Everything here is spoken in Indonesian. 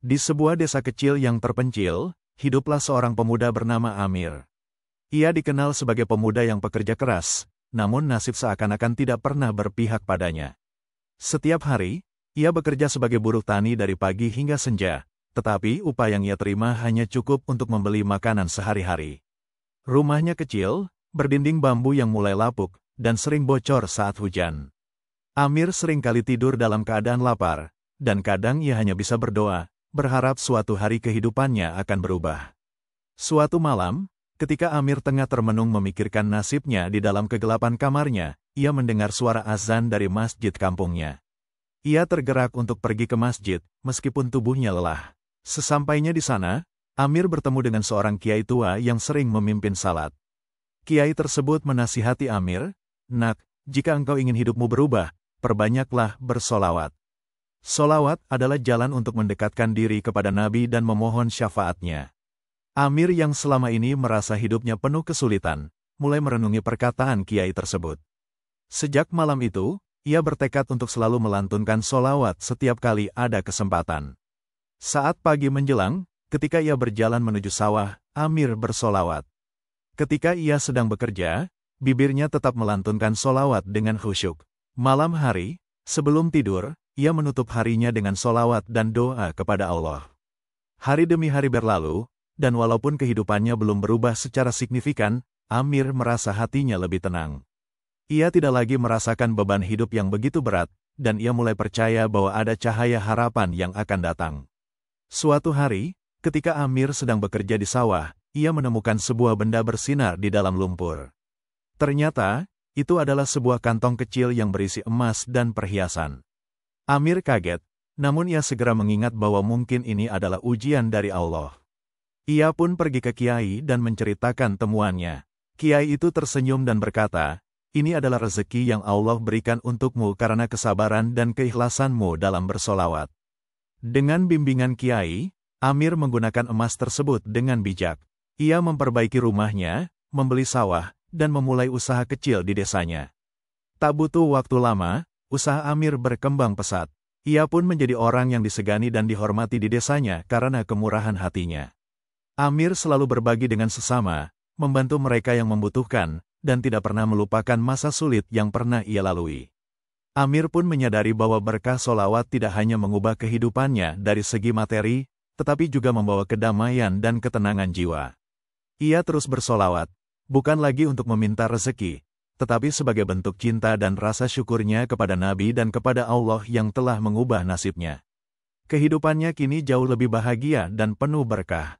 Di sebuah desa kecil yang terpencil, hiduplah seorang pemuda bernama Amir. Ia dikenal sebagai pemuda yang pekerja keras, namun nasib seakan-akan tidak pernah berpihak padanya. Setiap hari, ia bekerja sebagai buruh tani dari pagi hingga senja, tetapi upah yang ia terima hanya cukup untuk membeli makanan sehari-hari. Rumahnya kecil, berdinding bambu yang mulai lapuk, dan sering bocor saat hujan. Amir seringkali tidur dalam keadaan lapar, dan kadang ia hanya bisa berdoa, berharap suatu hari kehidupannya akan berubah. Suatu malam, ketika Amir tengah termenung memikirkan nasibnya di dalam kegelapan kamarnya, ia mendengar suara azan dari masjid kampungnya. Ia tergerak untuk pergi ke masjid, meskipun tubuhnya lelah. Sesampainya di sana, Amir bertemu dengan seorang kiai tua yang sering memimpin salat. Kiai tersebut menasihati Amir, Nak, jika engkau ingin hidupmu berubah, perbanyaklah bersolawat. Solawat adalah jalan untuk mendekatkan diri kepada Nabi dan memohon syafaatnya. Amir yang selama ini merasa hidupnya penuh kesulitan, mulai merenungi perkataan kiai tersebut. Sejak malam itu, ia bertekad untuk selalu melantunkan solawat setiap kali ada kesempatan. Saat pagi menjelang, ketika ia berjalan menuju sawah, Amir bersolawat. Ketika ia sedang bekerja, bibirnya tetap melantunkan solawat dengan khusyuk. Malam hari, sebelum tidur, ia menutup harinya dengan solawat dan doa kepada Allah. Hari demi hari berlalu, dan walaupun kehidupannya belum berubah secara signifikan, Amir merasa hatinya lebih tenang. Ia tidak lagi merasakan beban hidup yang begitu berat, dan ia mulai percaya bahwa ada cahaya harapan yang akan datang. Suatu hari, ketika Amir sedang bekerja di sawah, ia menemukan sebuah benda bersinar di dalam lumpur. Ternyata, itu adalah sebuah kantong kecil yang berisi emas dan perhiasan. Amir kaget, namun ia segera mengingat bahwa mungkin ini adalah ujian dari Allah. Ia pun pergi ke Kiai dan menceritakan temuannya. Kiai itu tersenyum dan berkata, ini adalah rezeki yang Allah berikan untukmu karena kesabaran dan keikhlasanmu dalam bersolawat. Dengan bimbingan Kiai, Amir menggunakan emas tersebut dengan bijak. Ia memperbaiki rumahnya, membeli sawah, dan memulai usaha kecil di desanya. Tak butuh waktu lama, usaha Amir berkembang pesat. Ia pun menjadi orang yang disegani dan dihormati di desanya karena kemurahan hatinya. Amir selalu berbagi dengan sesama, membantu mereka yang membutuhkan, dan tidak pernah melupakan masa sulit yang pernah ia lalui. Amir pun menyadari bahwa berkah solawat tidak hanya mengubah kehidupannya dari segi materi, tetapi juga membawa kedamaian dan ketenangan jiwa. Ia terus bersolawat, bukan lagi untuk meminta rezeki, tetapi sebagai bentuk cinta dan rasa syukurnya kepada Nabi dan kepada Allah yang telah mengubah nasibnya. Kehidupannya kini jauh lebih bahagia dan penuh berkah.